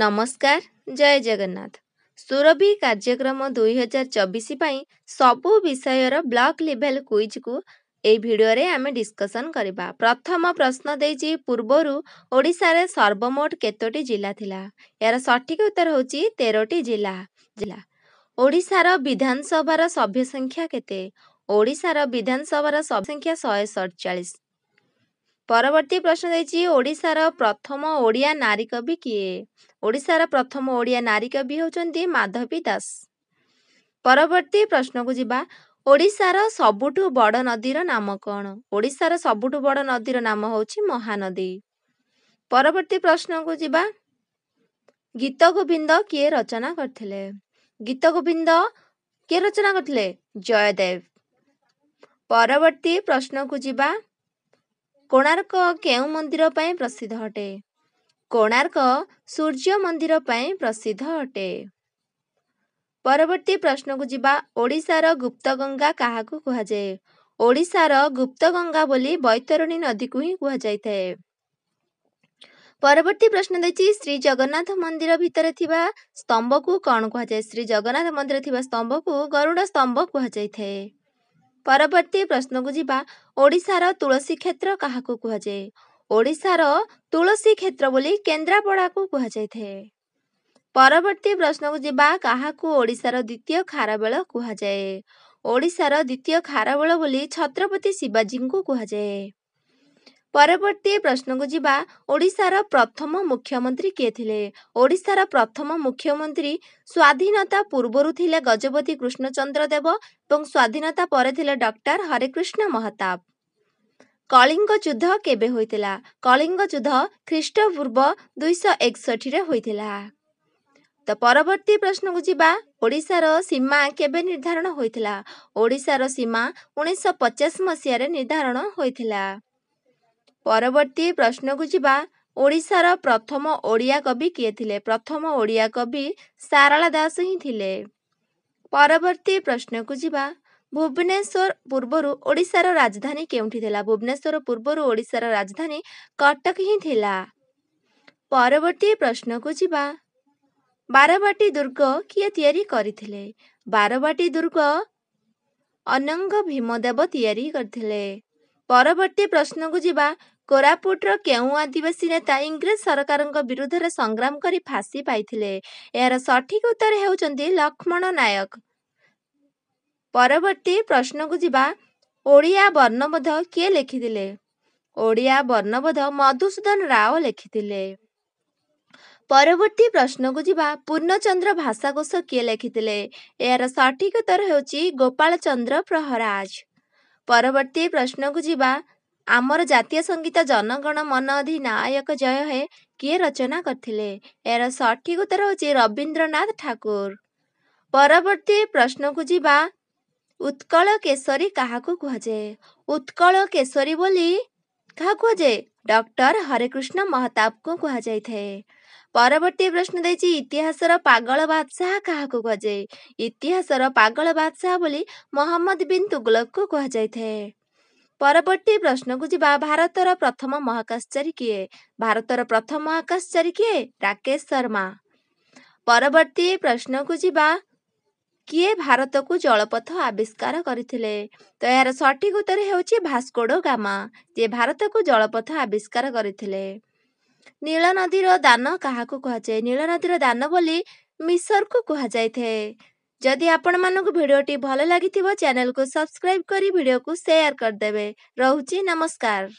ନମସ୍କାର ଜୟ ଜଗନ୍ନାଥ ସୁରଭି କାର୍ଯ୍ୟକ୍ରମ ଦୁଇହଜାର ଚବିଶ ପାଇଁ ସବୁ ବିଷୟର ବ୍ଲକ୍ ଲେଭେଲ କୁଇଜ୍କୁ ଏହି ଭିଡ଼ିଓରେ ଆମେ ଡିସ୍କସନ୍ କରିବା ପ୍ରଥମ ପ୍ରଶ୍ନ ଦେଇଛି ପୂର୍ବରୁ ଓଡ଼ିଶାରେ ସର୍ବମୋଟ କେତୋଟି ଜିଲ୍ଲା ଥିଲା ଏହାର ସଠିକ ଉତ୍ତର ହେଉଛି ତେରଟି ଜିଲ୍ଲା ଜିଲ୍ଲା ଓଡ଼ିଶାର ବିଧାନସଭାର ସଭ୍ୟ ସଂଖ୍ୟା କେତେ ଓଡ଼ିଶାର ବିଧାନସଭାର ସଭ୍ୟ ସଂଖ୍ୟା ଶହେ ସତଚାଳିଶ ପରବର୍ତ୍ତୀ ପ୍ରଶ୍ନ ଦେଇଛି ଓଡ଼ିଶାର ପ୍ରଥମ ଓଡ଼ିଆ ନାରୀ କବି କିଏ ଓଡ଼ିଶାର ପ୍ରଥମ ଓଡ଼ିଆ ନାରୀ କବି ହେଉଛନ୍ତି ମାଧବୀ ଦାସ ପରବର୍ତ୍ତୀ ପ୍ରଶ୍ନକୁ ଯିବା ଓଡ଼ିଶାର ସବୁଠୁ ବଡ଼ ନଦୀର ନାମ କ'ଣ ଓଡ଼ିଶାର ସବୁଠୁ ବଡ଼ ନଦୀର ନାମ ହେଉଛି ମହାନଦୀ ପରବର୍ତ୍ତୀ ପ୍ରଶ୍ନକୁ ଯିବା ଗୀତ ଗୋବିନ୍ଦ କିଏ ରଚନା କରିଥିଲେ ଗୀତ ଗୋବିନ୍ଦ କିଏ ରଚନା କରିଥିଲେ ଜୟଦେବ ପରବର୍ତ୍ତୀ ପ୍ରଶ୍ନକୁ ଯିବା କୋଣାର୍କ କେଉଁ ମନ୍ଦିର ପାଇଁ ପ୍ରସିଦ୍ଧ ଅଟେ କୋଣାର୍କ ସୂର୍ଯ୍ୟ ମନ୍ଦିର ପାଇଁ ପ୍ରସିଦ୍ଧ ଅଟେ ପରବର୍ତ୍ତୀ ପ୍ରଶ୍ନକୁ ଯିବା ଓଡ଼ିଶାର ଗୁପ୍ତ ଗଙ୍ଗା କାହାକୁ କୁହାଯାଏ ଓଡ଼ିଶାର ଗୁପ୍ତ ଗଙ୍ଗା ବୋଲି ବୈତରଣୀ ନଦୀକୁ ହିଁ କୁହାଯାଇଥାଏ ପରବର୍ତ୍ତୀ ପ୍ରଶ୍ନ ଦେଇଛି ଶ୍ରୀ ଜଗନ୍ନାଥ ମନ୍ଦିର ଭିତରେ ଥିବା ସ୍ତମ୍ଭକୁ କ'ଣ କୁହାଯାଏ ଶ୍ରୀ ଜଗନ୍ନାଥ ମନ୍ଦିରରେ ଥିବା ସ୍ତମ୍ଭକୁ ଗରୁଡ଼ ସ୍ତମ୍ଭ କୁହାଯାଇଥାଏ ପରବର୍ତ୍ତୀ ପ୍ରଶ୍ନକୁ ଯିବା ଓଡ଼ିଶାର ତୁଳସୀ କ୍ଷେତ୍ର କାହାକୁ କୁହାଯାଏ ଓଡ଼ିଶାର ତୁଳସୀ କ୍ଷେତ୍ର ବୋଲି କେନ୍ଦ୍ରାପଡ଼ାକୁ କୁହାଯାଇଥାଏ ପରବର୍ତ୍ତୀ ପ୍ରଶ୍ନକୁ ଯିବା କାହାକୁ ଓଡ଼ିଶାର ଦ୍ୱିତୀୟ ଖାରବେଳ କୁହାଯାଏ ଓଡ଼ିଶାର ଦ୍ୱିତୀୟ ଖାରବେଳ ବୋଲି ଛତ୍ରପତି ଶିବାଜୀଙ୍କୁ କୁହାଯାଏ ପରବର୍ତ୍ତୀ ପ୍ରଶ୍ନକୁ ଯିବା ଓଡ଼ିଶାର ପ୍ରଥମ ମୁଖ୍ୟମନ୍ତ୍ରୀ କିଏ ଥିଲେ ଓଡ଼ିଶାର ପ୍ରଥମ ମୁଖ୍ୟମନ୍ତ୍ରୀ ସ୍ୱାଧୀନତା ପୂର୍ବରୁ ଥିଲେ ଗଜପତି କୃଷ୍ଣଚନ୍ଦ୍ର ଦେବ ଏବଂ ସ୍ୱାଧୀନତା ପରେ ଥିଲେ ଡକ୍ଟର ହରେକୃଷ୍ଣ ମହତାବ କଳିଙ୍ଗ ଯୁଦ୍ଧ କେବେ ହୋଇଥିଲା କଳିଙ୍ଗ ଯୁଦ୍ଧ ଖ୍ରୀଷ୍ଟପୂର୍ବ ଦୁଇଶହ ଏକଷଠିରେ ହୋଇଥିଲା ତ ପରବର୍ତ୍ତୀ ପ୍ରଶ୍ନକୁ ଯିବା ଓଡ଼ିଶାର ସୀମା କେବେ ନିର୍ଦ୍ଧାରଣ ହୋଇଥିଲା ଓଡ଼ିଶାର ସୀମା ଉଣେଇଶହ ପଚାଶ ମସିହାରେ ନିର୍ଦ୍ଧାରଣ ହୋଇଥିଲା ପରବର୍ତ୍ତୀ ପ୍ରଶ୍ନକୁ ଯିବା ଓଡ଼ିଶାର ପ୍ରଥମ ଓଡ଼ିଆ କବି କିଏ ଥିଲେ ପ୍ରଥମ ଓଡ଼ିଆ କବି ସାରଳା ଦାସ ହିଁ ଥିଲେ ପରବର୍ତ୍ତୀ ପ୍ରଶ୍ନକୁ ଯିବା ଭୁବନେଶ୍ୱର ପୂର୍ବରୁ ଓଡ଼ିଶାର ରାଜଧାନୀ କେଉଁଠି ଥିଲା ଭୁବନେଶ୍ୱର ପୂର୍ବରୁ ଓଡ଼ିଶାର ରାଜଧାନୀ କଟକ ହିଁ ଥିଲା ପରବର୍ତ୍ତୀ ପ୍ରଶ୍ନକୁ ଯିବା ବାରବାଟୀ ଦୁର୍ଗ କିଏ ତିଆରି କରିଥିଲେ ବାରବାଟୀ ଦୁର୍ଗ ଅନଙ୍ଗ ଭୀମଦେବ ତିଆରି କରିଥିଲେ ପରବର୍ତ୍ତୀ ପ୍ରଶ୍ନକୁ ଯିବା କୋରାପୁଟର କେଉଁ ଆଦିବାସୀ ନେତା ଇଂରେଜ ସରକାରଙ୍କ ବିରୁଦ୍ଧରେ ସଂଗ୍ରାମ କରି ଫାଶୀ ପାଇଥିଲେ ଏହାର ସଠିକ ଉତ୍ତର ହେଉଛନ୍ତି ଲକ୍ଷ୍ମଣ ନାୟକ ପରବର୍ତ୍ତୀ ପ୍ରଶ୍ନକୁ ଯିବା ଓଡ଼ିଆ ବର୍ଣ୍ଣବୋଧ କିଏ ଲେଖିଥିଲେ ଓଡ଼ିଆ ବର୍ଣ୍ଣବୋଧ ମଧୁସୂଦନ ରାଓ ଲେଖିଥିଲେ ପରବର୍ତ୍ତୀ ପ୍ରଶ୍ନକୁ ଯିବା ପୂର୍ଣ୍ଣଚନ୍ଦ୍ର ଭାଷାକୋଷ କିଏ ଲେଖିଥିଲେ ଏହାର ସଠିକ ଉତ୍ତର ହେଉଛି ଗୋପାଳ ଚନ୍ଦ୍ର ପ୍ରହରାଜ ପରବର୍ତ୍ତୀ ପ୍ରଶ୍ନକୁ ଯିବା ଆମର ଜାତୀୟ ସଙ୍ଗୀତ ଜନଗଣ ମନ ଅଧିନାୟକ ଜୟ ହେ କିଏ ରଚନା କରିଥିଲେ ଏହାର ସଠିକ ଉତ୍ତର ହେଉଛି ରବୀନ୍ଦ୍ରନାଥ ଠାକୁର ପରବର୍ତ୍ତୀ ପ୍ରଶ୍ନକୁ ଯିବା ଉତ୍କଳ କେଶରୀ କାହାକୁ କୁହାଯାଏ ଉତ୍କଳ କେଶରୀ ବୋଲି କାହାକୁ କୁହାଯାଏ ଡକ୍ଟର ହରେକୃଷ୍ଣ ମହତାବଙ୍କୁ କୁହାଯାଇଥାଏ ପରବର୍ତ୍ତୀ ପ୍ରଶ୍ନ ଦେଇଛି ଇତିହାସର ପାଗଳ ବାଦଶାହ କାହାକୁ କୁହାଯାଏ ଇତିହାସର ପାଗଳ ବାଦଶାହ ବୋଲି ମହମ୍ମଦ ବିନ୍ ତୁଗଲକକୁ କୁହାଯାଇଥାଏ ପରବର୍ତ୍ତୀ ପ୍ରଶ୍ନକୁ ଯିବା ଭାରତର ପ୍ରଥମ ମହାକାଶଚାରୀ କିଏ ଭାରତର ପ୍ରଥମ ମହାକାଶଚାରୀ କିଏ ରାକେଶ ଶର୍ମା ପରବର୍ତ୍ତୀ ପ୍ରଶ୍ନକୁ ଯିବା କିଏ ଭାରତକୁ ଜଳପଥ ଆବିଷ୍କାର କରିଥିଲେ ତ ଏହାର ସଠିକ ଉତ୍ତର ହେଉଛି ଭାସ୍କୋଡ଼ ଗାମା ଯିଏ ଭାରତକୁ ଜଳପଥ ଆବିଷ୍କାର କରିଥିଲେ ନୀଳ ନଦୀର ଦାନ କାହାକୁ କୁହାଯାଏ ନୀଳ ନଦୀର ଦାନ ବୋଲି ମିଶରକୁ କୁହାଯାଇଥାଏ ଯଦି ଆପଣମାନଙ୍କୁ ଭିଡ଼ିଓଟି ଭଲ ଲାଗିଥିବ ଚ୍ୟାନେଲକୁ ସବସ୍କ୍ରାଇବ୍ କରି ଭିଡ଼ିଓକୁ ସେୟାର କରିଦେବେ ରହୁଛି ନମସ୍କାର